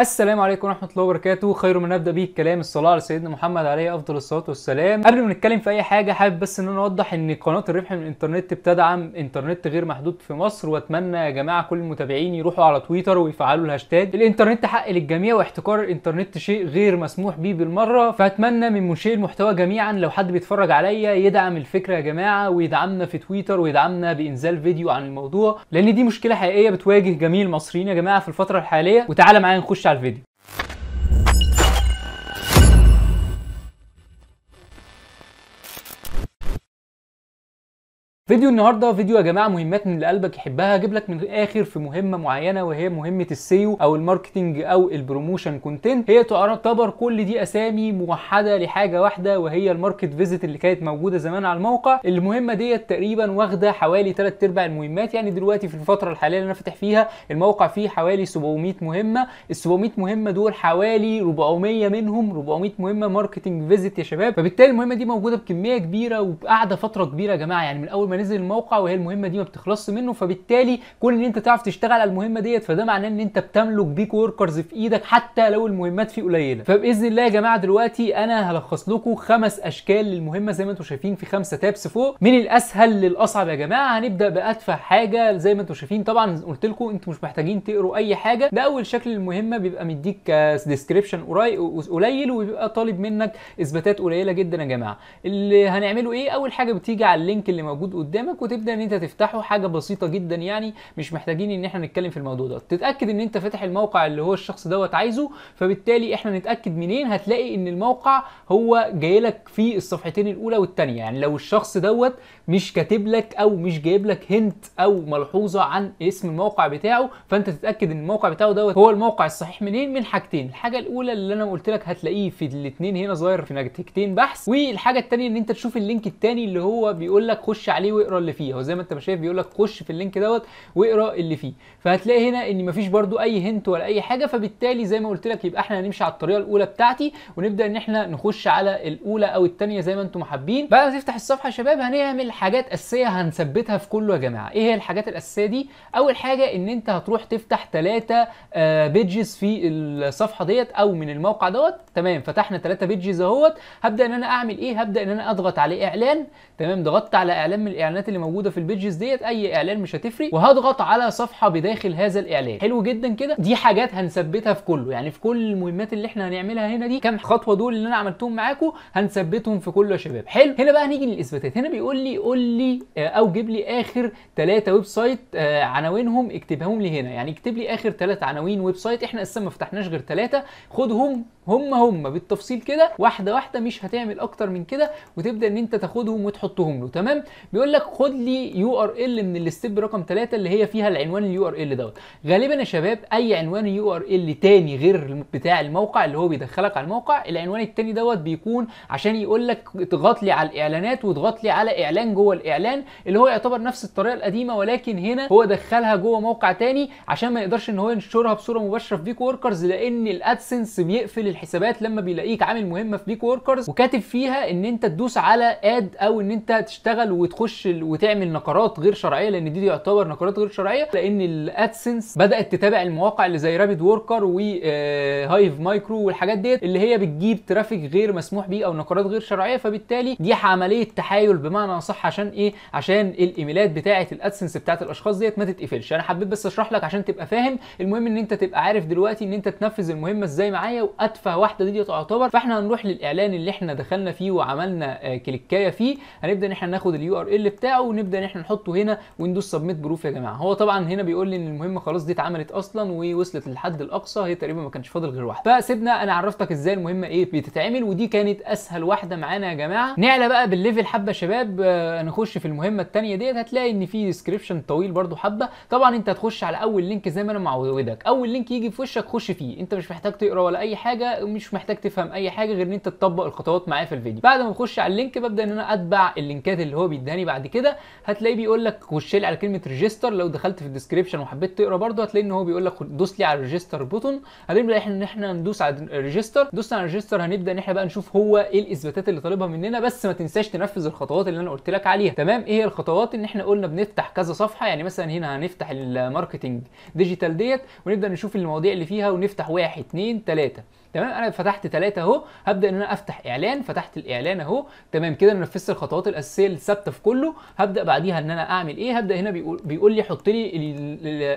السلام عليكم ورحمه الله وبركاته خير من نبدا به الكلام الصلاه على سيدنا محمد عليه افضل الصلاه والسلام قبل ما نتكلم في اي حاجه حابب بس ان انا اوضح ان قناه الربح من الانترنت بتدعم انترنت غير محدود في مصر واتمنى يا جماعه كل المتابعين يروحوا على تويتر ويفعلوا الهاشتاج الانترنت حق للجميع واحتكار الانترنت شيء غير مسموح به بالمره فاتمنى من منشئي المحتوى جميعا لو حد بيتفرج عليا يدعم الفكره يا جماعه ويدعمنا في تويتر ويدعمنا بانزال فيديو عن الموضوع لان دي مشكله حقيقيه بتواجه جميع المصريين يا جماعه في الفتره الحاليه وتعالى معايا نخش harf edin. فيديو النهارده فيديو يا جماعه مهمات من اللي قلبك يحبها اجيب لك من الاخر في مهمه معينه وهي مهمه السيو او الماركتنج او البروموشن كونتنت هي تعتبر كل دي اسامي موحده لحاجه واحده وهي الماركت فيزيت اللي كانت موجوده زمان على الموقع المهمه ديت تقريبا واخده حوالي 3 ارباع المهمات يعني دلوقتي في الفتره الحاليه اللي انا فاتح فيها الموقع فيه حوالي 700 مهمه ال 700 مهمه دول حوالي 400 منهم 400 مهمه ماركتنج فيزيت يا شباب فبالتالي المهمه دي موجوده بكميه كبيره وقاعده فتره كبيره يا جماعه يعني من اول ما نزل الموقع وهي المهمه دي ما بتخلصش منه فبالتالي كون ان انت تعرف تشتغل على المهمه ديت فده معناه ان انت بتملك بيك وركرز في ايدك حتى لو المهمات فيه قليله فباذن الله يا جماعه دلوقتي انا هلخص لكم خمس اشكال للمهمه زي ما انتم شايفين في خمسه تابس فوق من الاسهل للاصعب يا جماعه هنبدا باتفه حاجه زي ما انتم شايفين طبعا قلت لكم انتم مش محتاجين تقروا اي حاجه ده اول شكل المهمه بيبقى مديك ديسكريبشن آه، قليل وبيبقى طالب منك اثباتات قليله جدا يا جماعه اللي هنعمله ايه اول حاجه بتيجي على اللينك اللي موجود قدام قدامك وتبدا ان انت تفتحه حاجه بسيطه جدا يعني مش محتاجين ان احنا نتكلم في الموضوع ده تتاكد ان انت فاتح الموقع اللي هو الشخص دوت عايزه فبالتالي احنا نتاكد منين هتلاقي ان الموقع هو جاي لك في الصفحتين الاولى والثانيه يعني لو الشخص دوت مش كاتب لك او مش جايب لك هنت او ملحوظه عن اسم الموقع بتاعه فانت تتاكد ان الموقع بتاعه دوت هو الموقع الصحيح منين من حاجتين الحاجه الاولى اللي انا قلت لك هتلاقيه في الاثنين هنا صغير في نتيجتين بحث والحاجه الثانيه ان انت تشوف اللينك الثاني اللي هو بيقول لك خش عليه عليه واقرا اللي فيه هو زي ما انت شايف بيقول لك خش في اللينك دوت واقرا اللي فيه فهتلاقي هنا ان مفيش برده اي هنت ولا اي حاجه فبالتالي زي ما قلت لك يبقى احنا هنمشي على الطريقه الاولى بتاعتي ونبدا ان احنا نخش على الاولى او الثانيه زي ما انتم حابين بعد ما تفتح الصفحه يا شباب هنعمل حاجات اساسيه هنثبتها في كله يا جماعه ايه هي الحاجات الاساسيه دي اول حاجه ان انت هتروح تفتح ثلاثه بيدجز آه، في الصفحه ديت او من الموقع دوت تمام فتحنا ثلاثه بيدجز اهوت هبدا ان انا اعمل ايه هبدا ان انا اضغط على اعلان تمام ضغطت على اعلان من الاعلانات اللي موجوده في البيجز ديت اي اعلان مش هتفرق وهضغط على صفحه بداخل هذا الاعلان حلو جدا كده دي حاجات هنثبتها في كله يعني في كل المهمات اللي احنا هنعملها هنا دي كام خطوه دول اللي انا عملتهم معاكم هنثبتهم في كله يا شباب حلو هنا بقى هنيجي للاثباتات هنا بيقول لي قول لي آه، او جيب لي اخر ثلاثه ويب سايت آه، عناوينهم اكتبهم لي هنا يعني اكتب لي اخر ثلاثه عناوين ويب سايت احنا اساسا ما فتحناش غير ثلاثه خدهم هم هم بالتفصيل كده واحده واحده مش هتعمل اكتر من كده وتبدا ان انت تاخدهم وتحطهم له تمام بيقول بيقول لك خد لي يو ار ال من الستيب رقم 3 اللي هي فيها العنوان اليو ار ال دوت غالبا يا شباب اي عنوان يو ار ال تاني غير بتاع الموقع اللي هو بيدخلك على الموقع العنوان التاني دوت بيكون عشان يقول لك تضغط لي على الاعلانات وتضغط لي على اعلان جوه الاعلان اللي هو يعتبر نفس الطريقه القديمه ولكن هنا هو دخلها جوه موقع تاني عشان ما يقدرش ان هو ينشرها بصوره مباشره في بيك وركرز لان الادسنس بيقفل الحسابات لما بيلاقيك عامل مهمه في بيك وركرز وكاتب فيها ان انت تدوس على اد او ان انت تشتغل وتخش تخش وتعمل نقرات غير شرعيه لان دي, دي يعتبر نقرات غير شرعيه لان الادسنس بدات تتابع المواقع اللي زي رابيد وركر وهايف مايكرو والحاجات ديت اللي هي بتجيب ترافيك غير مسموح بيه او نقرات غير شرعيه فبالتالي دي عمليه تحايل بمعنى اصح عشان ايه عشان الايميلات بتاعه الادسنس بتاعه الاشخاص ديت ما تتقفلش انا حبيت بس اشرح لك عشان تبقى فاهم المهم ان انت تبقى عارف دلوقتي ان انت تنفذ المهمه ازاي معايا واتفه واحده دي, دي تعتبر فاحنا هنروح للاعلان اللي احنا دخلنا فيه وعملنا آه، كليكايه فيه هنبدا ان احنا ناخد اليو ار ال بتاعه ونبدا ان احنا نحطه هنا وندوس سبميت بروف يا جماعه هو طبعا هنا بيقول لي ان المهمه خلاص دي اتعملت اصلا ووصلت للحد الاقصى هي تقريبا ما كانش فاضل غير واحده فسيبنا انا عرفتك ازاي المهمه ايه بتتعمل ودي كانت اسهل واحده معانا يا جماعه نعلى بقى بالليفل حبه شباب آه نخش في المهمه الثانيه ديت هتلاقي ان في ديسكريبشن طويل برده حبه طبعا انت هتخش على اول لينك زي ما انا معودك اول لينك يجي في وشك خش فيه انت مش محتاج تقرا ولا اي حاجه مش محتاج تفهم اي حاجه غير ان انت تطبق الخطوات معايا في الفيديو بعد ما بخش على اللينك ببدا ان انا اتبع اللينكات اللي هو بيداني بعد بعد كده هتلاقيه بيقول لك خش لي على كلمه ريجستر لو دخلت في الديسكربشن وحبيت تقرا برده هتلاقي ان هو بيقول لك دوس لي على الريجستر بوتون هنبدا ان احنا ندوس على الريجستر دوسنا على الريجستر هنبدا ان احنا بقى نشوف هو ايه الاثباتات اللي طالبها مننا بس ما تنساش تنفذ الخطوات اللي انا قلت لك عليها تمام ايه الخطوات ان احنا قلنا بنفتح كذا صفحه يعني مثلا هنا هنفتح الماركتنج ديجيتال ديت ونبدا نشوف المواضيع اللي فيها ونفتح واحد اثنين ثلاثه تمام انا فتحت ثلاثه اهو هبدا ان انا افتح اعلان فتحت الاعلان اهو تمام كده نفذت الخطوات الاساسيه الثابته في كله هبدا بعديها ان انا اعمل ايه هبدا هنا بيقول بيقول لي حط لي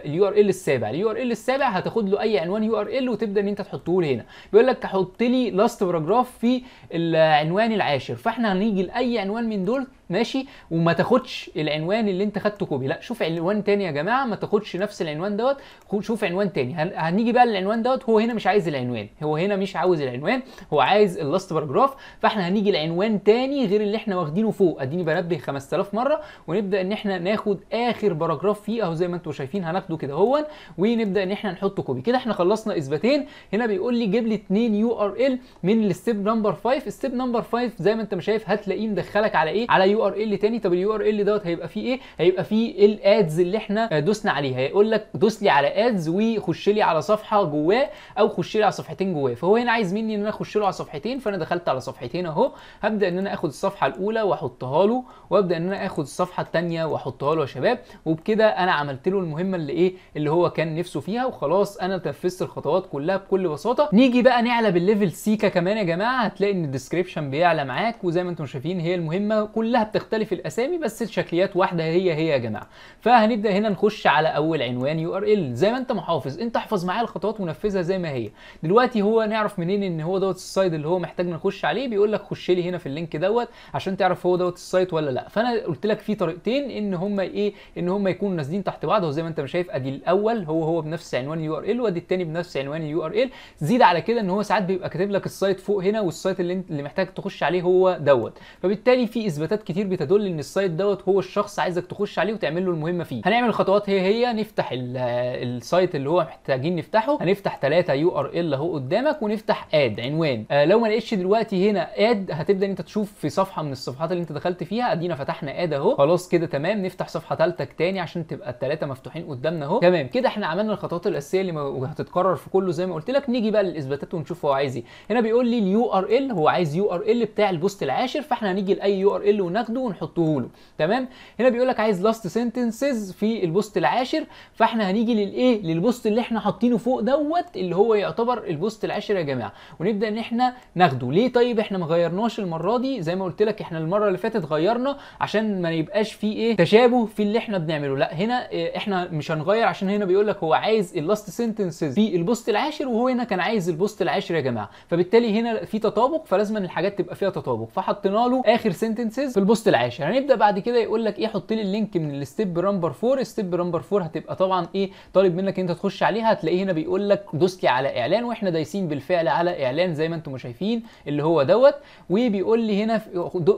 اليو ار ال السابع اليو ار ال السابع هتاخد له اي عنوان يو ار ال وتبدا ان انت تحطه له هنا بيقول لك حط لي لاست باراجراف في العنوان العاشر فاحنا هنيجي لاي عنوان من دول ماشي وما تاخدش العنوان اللي انت خدته كوبي لا شوف عنوان تاني يا جماعه ما تاخدش نفس العنوان دوت شوف عنوان تاني هنيجي بقى للعنوان دوت هو هنا مش عايز العنوان هو هنا هنا مش عاوز العنوان هو عايز اللاست باراجراف فاحنا هنيجي لعنوان تاني غير اللي احنا واخدينه فوق اديني بنبه 5000 مره ونبدا ان احنا ناخد اخر باراجراف فيه اهو زي ما انتم شايفين هناخده كده هون ونبدا ان احنا نحط كوبي كده احنا خلصنا اثباتين هنا بيقول لي جيب لي 2 يو ار ال من الستيب نمبر 5 الستيب نمبر 5 زي ما انت ما شايف هتلاقيه مدخلك على ايه على يو ار ال تاني طب اليو ار ال دوت هيبقى فيه ايه هيبقى فيه الادز اللي احنا دوسنا عليها هيقول لك دوس لي على ادز وخش لي على صفحه جواه او خش لي على صفحتين جواه شويه طيب، فهو هنا عايز مني ان انا اخش له على صفحتين فانا دخلت على صفحتين اهو هبدا ان انا اخد الصفحه الاولى واحطها له وابدا ان انا اخد الصفحه الثانيه واحطها له يا شباب وبكده انا عملت له المهمه اللي ايه اللي هو كان نفسه فيها وخلاص انا تنفذت الخطوات كلها بكل بساطه نيجي بقى نعلى بالليفل سيكا كمان يا جماعه هتلاقي ان الديسكربشن بيعلى معاك وزي ما انتم شايفين هي المهمه كلها بتختلف الاسامي بس الشكليات واحده هي هي يا جماعه فهنبدا هنا نخش على اول عنوان يو ار ال زي ما انت محافظ انت احفظ معايا الخطوات ونفذها زي ما هي دلوقتي هو بقى نعرف منين ان هو دوت السايت اللي هو محتاج نخش عليه بيقول لك خش لي هنا في اللينك دوت عشان تعرف هو دوت السايت ولا لا فانا قلت لك في طريقتين ان هم ايه ان هم يكونوا نازلين تحت بعض وزي ما انت شايف ادي الاول هو هو بنفس عنوان اليو ار ال وادي الثاني بنفس عنوان اليو ار ال زيد على كده ان هو ساعات بيبقى كاتب لك السايت فوق هنا والسايت اللي انت اللي محتاج تخش عليه هو دوت فبالتالي في اثباتات كتير بتدل ان السايت دوت هو الشخص عايزك تخش عليه وتعمل له المهمه فيه هنعمل الخطوات هي هي نفتح السايت اللي هو محتاجين نفتحه هنفتح ثلاثه يو ار ال اهو قدامك لك ونفتح اد عنوان آه لو ما لقيتش دلوقتي هنا اد هتبدا انت تشوف في صفحه من الصفحات اللي انت دخلت فيها ادينا فتحنا اد اهو خلاص كده تمام نفتح صفحه ثالثه تاني عشان تبقى الثلاثه مفتوحين قدامنا اهو تمام كده احنا عملنا الخطوات الاساسيه اللي هتتكرر في كله زي ما قلت لك نيجي بقى للاثباتات ونشوف هو عايز ايه هنا بيقول لي اليو ار ال هو عايز يو ار ال بتاع البوست العاشر فاحنا هنيجي لاي يو ار ال وناخده ونحطه له تمام هنا بيقول لك عايز لاست سنتنسز في البوست العاشر فاحنا هنيجي للايه للبوست اللي احنا حاطينه فوق دوت اللي هو يعتبر البوست العاشر العاشر يا جماعه ونبدا ان احنا ناخده ليه طيب احنا ما غيرناش المره دي زي ما قلت لك احنا المره اللي فاتت غيرنا عشان ما يبقاش في ايه تشابه في اللي احنا بنعمله لا هنا إيه، احنا مش هنغير عشان هنا بيقول لك هو عايز اللاست سنتنسز في البوست العاشر وهو هنا كان عايز البوست العاشر يا جماعه فبالتالي هنا في تطابق فلازم الحاجات تبقى فيها تطابق فحطينا له اخر سنتنسز في البوست العاشر هنبدا بعد كده يقول لك ايه حط لي اللينك من الستيب نمبر 4 الستيب نمبر 4 هتبقى طبعا ايه طالب منك انت تخش عليها هتلاقيه هنا بيقول لك دوس لي على اعلان واحنا دايسين بالفعل على اعلان زي ما انتم شايفين اللي هو دوت وبيقول لي هنا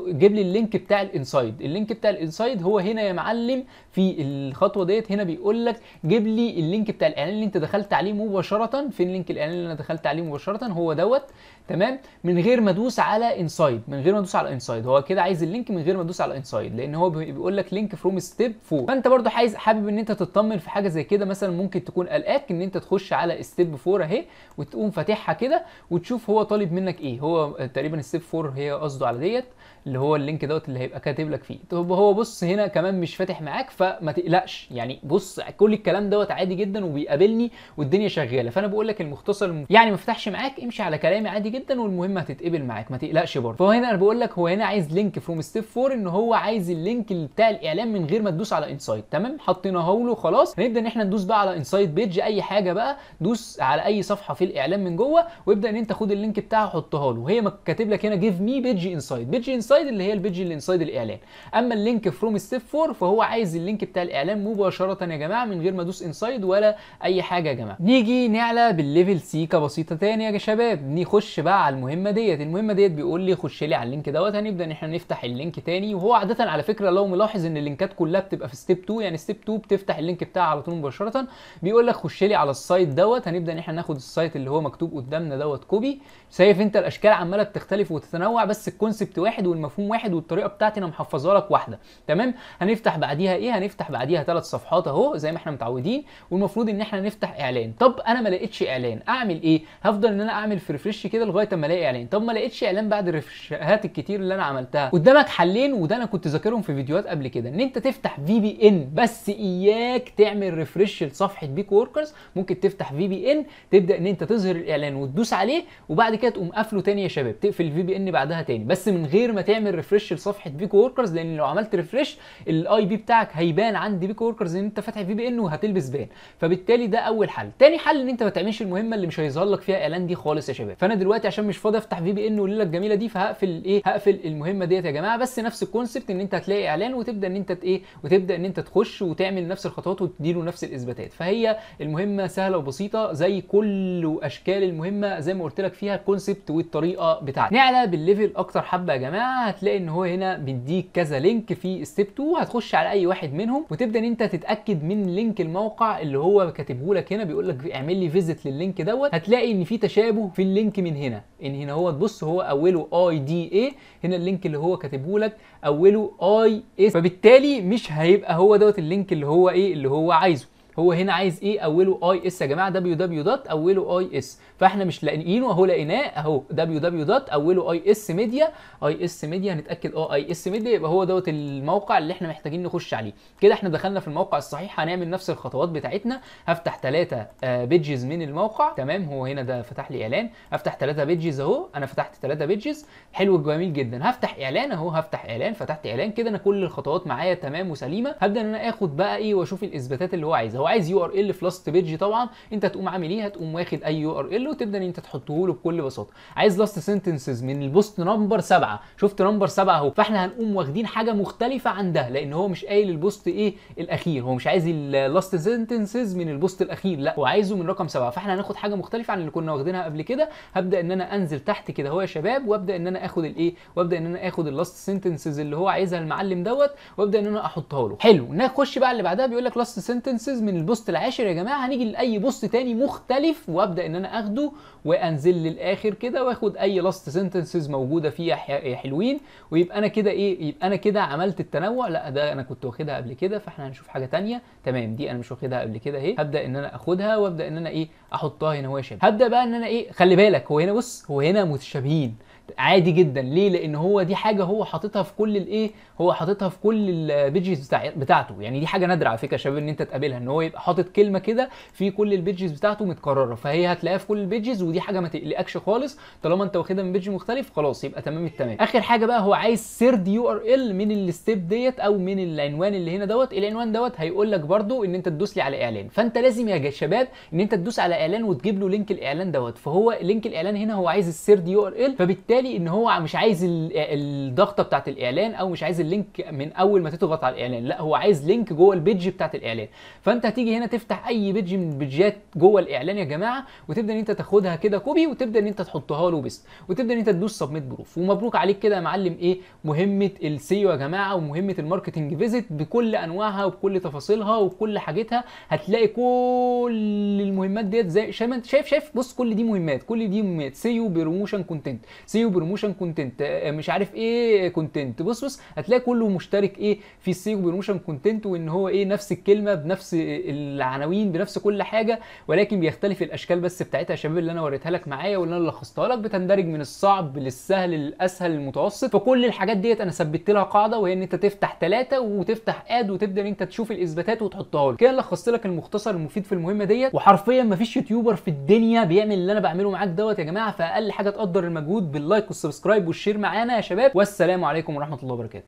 جيب لي اللينك بتاع الانسايد اللينك بتاع الانسايد هو هنا يا معلم في الخطوه ديت هنا بيقول لك جيب لي اللينك بتاع الاعلان اللي انت دخلت عليه مباشره فين لينك الاعلان اللي انا دخلت عليه مباشره هو دوت تمام من غير ما ادوس على انسايد من غير ما ادوس على انسايد هو كده عايز اللينك من غير ما ادوس على انسايد لان هو بيقول لك لينك فروم ستيب 4 فانت برده عايز حابب ان انت تطمن في حاجه زي كده مثلا ممكن تكون قلقاك ان انت تخش على ستيب 4 اهي وتقوم فاتحها كده وتشوف هو طالب منك ايه هو تقريبا السيب فور هي قصده على ديت اللي هو اللينك دوت اللي هيبقى كاتب لك فيه طب هو بص هنا كمان مش فاتح معاك فما تقلقش يعني بص كل الكلام دوت عادي جدا وبيقابلني والدنيا شغاله فانا بقول لك المختصر الم... يعني ما فتحش معاك امشي على كلامي عادي جدا والمهم هتتقبل معاك ما تقلقش برضه فهنا انا بقول لك هو هنا عايز لينك فروم ستيب 4 ان هو عايز اللينك اللي بتاع الاعلان من غير ما تدوس على انسايت تمام حطيناه له خلاص هنبدا ان احنا ندوس بقى على انسايت بيج اي حاجه بقى دوس على اي صفحه في الاعلان من جوه وابدا ان انت خد اللينك بتاعها حطها له وهي كاتب لك هنا جيف مي بيج انسايت بيج انسايت انسايد اللي هي البيج اللي انسايد الاعلان اما اللينك فروم ستيب 4 فهو عايز اللينك بتاع الاعلان مباشره يا جماعه من غير ما ادوس انسايد ولا اي حاجه يا جماعه نيجي نعلى بالليفل سيكا بسيطه تاني يا شباب نخش بقى على المهمه ديت المهمه ديت بيقول لي خش لي على اللينك دوت هنبدا ان احنا نفتح اللينك تاني وهو عاده على فكره لو ملاحظ ان اللينكات كلها بتبقى في ستيب 2 يعني ستيب 2 بتفتح اللينك بتاعها على طول مباشره بيقول لك خش لي على السايت دوت هنبدا ان احنا ناخد السايت اللي هو مكتوب قدامنا دوت كوبي شايف انت الاشكال عماله بتختلف وتتنوع بس الكونسبت واحد والم مفهوم واحد والطريقه بتاعتي انا محفظها لك واحده تمام هنفتح بعديها ايه هنفتح بعديها ثلاث صفحات اهو زي ما احنا متعودين والمفروض ان احنا نفتح اعلان طب انا ما لقيتش اعلان اعمل ايه هفضل ان انا اعمل في ريفرش كده لغايه اما الاقي اعلان طب ما لقيتش اعلان بعد الريفرشات الكتير اللي انا عملتها قدامك حلين وده انا كنت ذاكرهم في فيديوهات قبل كده ان انت تفتح في بي ان بس اياك تعمل ريفرش لصفحه بيك وركرز ممكن تفتح في بي ان تبدا ان انت تظهر الاعلان وتدوس عليه وبعد كده تقوم قافله تاني يا شباب تقفل الفي بي ان بعدها تاني بس من غير ما تعمل تعمل ريفرش لصفحه بيكو وركرز لان لو عملت ريفرش الاي بي بتاعك هيبان عند بيكو وركرز ان انت فاتح في بي ان وهتلبس بان فبالتالي ده اول حل تاني حل ان انت ما تعملش المهمه اللي مش هيظهر لك فيها اعلان دي خالص يا شباب فانا دلوقتي عشان مش فاضي افتح في بي ان والليله الجميله دي فهقفل ايه هقفل المهمه ديت يا جماعه بس نفس الكونسبت ان انت هتلاقي اعلان وتبدا ان انت ايه وتبدا ان انت تخش وتعمل نفس الخطوات وتديله نفس الاثباتات فهي المهمه سهله وبسيطه زي كل اشكال المهمه زي ما قلت لك فيها الكونسبت والطريقه بتاعتها نعلى بالليفل اكتر حبه يا جماعه هتلاقي ان هو هنا بيديك كذا لينك في ستيب 2 هتخش على اي واحد منهم وتبدا ان انت تتاكد من لينك الموقع اللي هو كاتبه لك هنا بيقول لك اعمل لي فيزيت لللينك دوت هتلاقي ان في تشابه في اللينك من هنا ان هنا هو تبص هو اوله اي دي اي هنا اللينك اللي هو كاتبه لك اوله اي اس فبالتالي مش هيبقى هو دوت اللينك اللي هو ايه اللي هو عايزه هو هنا عايز ايه اوله اي اس يا جماعه دبليو دبليو دوت اوله اي اس فاحنا مش لاقيينه اهو لقيناه اهو دبليو دبليو دوت اوله اي اس ميديا اي اس ميديا هنتاكد اه اي اس ميديا يبقى هو دوت الموقع اللي احنا محتاجين نخش عليه كده احنا دخلنا في الموقع الصحيح هنعمل نفس الخطوات بتاعتنا هفتح ثلاثه بيدجز آه، من الموقع تمام هو هنا ده فتح لي اعلان هفتح ثلاثه بيدجز اهو انا فتحت ثلاثه بيدجز حلو جميل جدا هفتح اعلان اهو هفتح اعلان فتحت اعلان كده انا كل الخطوات معايا تمام وسليمه هبدا ان انا اخد بقى ايه واشوف الاثباتات اللي هو عايزها لو عايز يو ار ال في لاست بيج طبعا انت تقوم عامل ايه هتقوم واخد اي يو ار ال وتبدا ان انت تحطه له بكل بساطه عايز لاست سنتنسز من البوست نمبر 7 شفت نمبر 7 اهو فاحنا هنقوم واخدين حاجه مختلفه عن ده لان هو مش قايل البوست ايه الاخير هو مش عايز اللاست سنتنسز من البوست الاخير لا هو عايزه من رقم 7 فاحنا هناخد حاجه مختلفه عن اللي كنا واخدينها قبل كده هبدا ان انا انزل تحت كده اهو يا شباب وابدا ان انا اخد الايه وابدا ان انا اخد اللاست سنتنسز اللي هو عايزها المعلم دوت وابدا ان انا احطها له حلو نخش بقى اللي بعدها بيقول لك لاست سنتنسز من من البوست العاشر يا جماعه هنيجي لاي بوست تاني مختلف وابدا ان انا اخده وانزل للاخر كده واخد اي لاست سنتنسز موجوده فيها حلوين ويبقى انا كده ايه يبقى انا كده عملت التنوع لا ده انا كنت واخدها قبل كده فاحنا هنشوف حاجه تانية تمام دي انا مش واخدها قبل كده اهي هبدا ان انا اخدها وابدا ان انا ايه احطها هنا وهي شبه هبدا بقى ان انا ايه خلي بالك هو هنا بص هو هنا متشابهين عادي جدا ليه لان هو دي حاجه هو حاططها في كل الايه هو حاططها في كل البيجز بتاعته يعني دي حاجه نادره على فكره يا شباب ان انت تقابلها ان هو يبقى حاطط كلمه كده في كل البيجز بتاعته متكرره فهي هتلاقيها في كل البيجز ودي حاجه ما تقلقكش خالص طالما انت واخدها من بيج مختلف خلاص يبقى تمام التمام اخر حاجه بقى هو عايز سيرد يو ار ال من الستيب ديت او من العنوان اللي هنا دوت العنوان دوت هيقول لك برده ان انت تدوس لي على اعلان فانت لازم يا شباب ان انت تدوس على اعلان وتجيب له لينك الاعلان دوت فهو لينك الاعلان هنا هو عايز السيرد يو ار ال فبالتالي فبالتالي ان هو مش عايز الضغطه بتاعت الاعلان او مش عايز اللينك من اول ما تضغط على الاعلان لا هو عايز لينك جوه البيدج بتاعت الاعلان فانت هتيجي هنا تفتح اي بيدج من البيدجات جوه الاعلان يا جماعه وتبدا ان انت تاخدها كده كوبي وتبدا ان انت تحطها له بس وتبدا ان انت تدوس سبميت بروف ومبروك عليك كده يا معلم ايه مهمه السيو يا جماعه ومهمه الماركتنج فيزيت بكل انواعها وبكل تفاصيلها وبكل حاجتها هتلاقي كل المهمات ديت زي شايف شايف بص كل دي مهمات كل دي مهمات سيو بروموشن كونتنت سيو سيو بروموشن كونتنت مش عارف ايه كونتنت بص بص هتلاقي كله مشترك ايه في سيو بروموشن كونتنت وان هو ايه نفس الكلمه بنفس العناوين بنفس كل حاجه ولكن بيختلف الاشكال بس بتاعتها يا شباب اللي انا وريتها لك معايا واللي انا لخصتها لك بتندرج من الصعب للسهل للاسهل للمتوسط فكل الحاجات ديت انا ثبت لها قاعده وهي ان انت تفتح ثلاثه وتفتح اد وتبدا ان انت تشوف الاثباتات وتحطها لك كده لخصت لك المختصر المفيد في المهمه ديت وحرفيا مفيش يوتيوبر في الدنيا بيعمل اللي انا بعمله معاك دوت يا جماعه فاقل حاجه تقدر المجهود بالله اللايك والسبسكرايب والشير معانا يا شباب والسلام عليكم ورحمه الله وبركاته